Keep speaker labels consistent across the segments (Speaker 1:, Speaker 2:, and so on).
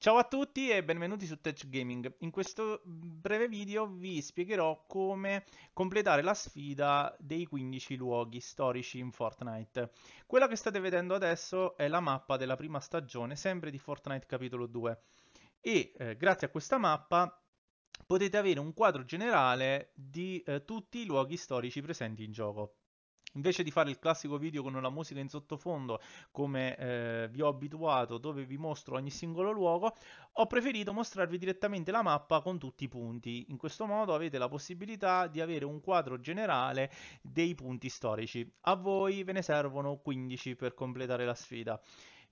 Speaker 1: Ciao a tutti e benvenuti su Tech Gaming. In questo breve video vi spiegherò come completare la sfida dei 15 luoghi storici in Fortnite. Quella che state vedendo adesso è la mappa della prima stagione, sempre di Fortnite capitolo 2. E eh, grazie a questa mappa potete avere un quadro generale di eh, tutti i luoghi storici presenti in gioco. Invece di fare il classico video con la musica in sottofondo, come eh, vi ho abituato, dove vi mostro ogni singolo luogo, ho preferito mostrarvi direttamente la mappa con tutti i punti. In questo modo avete la possibilità di avere un quadro generale dei punti storici. A voi ve ne servono 15 per completare la sfida.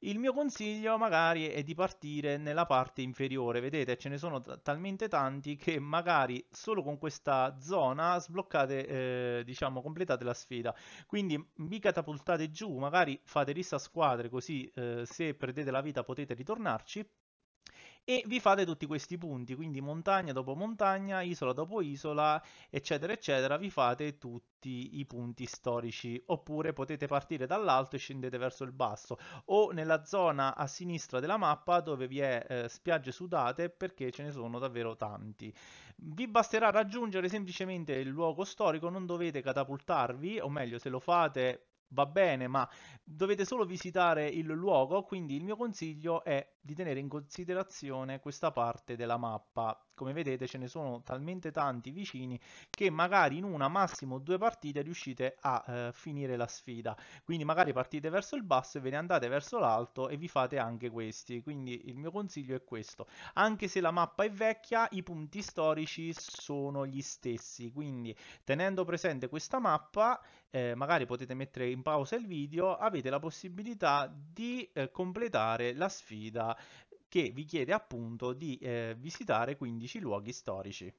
Speaker 1: Il mio consiglio magari è di partire nella parte inferiore, vedete ce ne sono talmente tanti che magari solo con questa zona sbloccate, eh, diciamo, completate la sfida. Quindi vi catapultate giù, magari fate rissa a squadre così eh, se perdete la vita potete ritornarci e vi fate tutti questi punti, quindi montagna dopo montagna, isola dopo isola, eccetera, eccetera, vi fate tutti i punti storici, oppure potete partire dall'alto e scendete verso il basso, o nella zona a sinistra della mappa dove vi è eh, spiagge sudate perché ce ne sono davvero tanti. Vi basterà raggiungere semplicemente il luogo storico, non dovete catapultarvi, o meglio se lo fate va bene, ma dovete solo visitare il luogo, quindi il mio consiglio è di tenere in considerazione questa parte della mappa. Come vedete ce ne sono talmente tanti vicini che magari in una, massimo due partite riuscite a eh, finire la sfida. Quindi magari partite verso il basso e ve ne andate verso l'alto e vi fate anche questi. Quindi il mio consiglio è questo. Anche se la mappa è vecchia, i punti storici sono gli stessi. Quindi tenendo presente questa mappa, eh, magari potete mettere in pausa il video avete la possibilità di eh, completare la sfida che vi chiede appunto di eh, visitare 15 luoghi storici.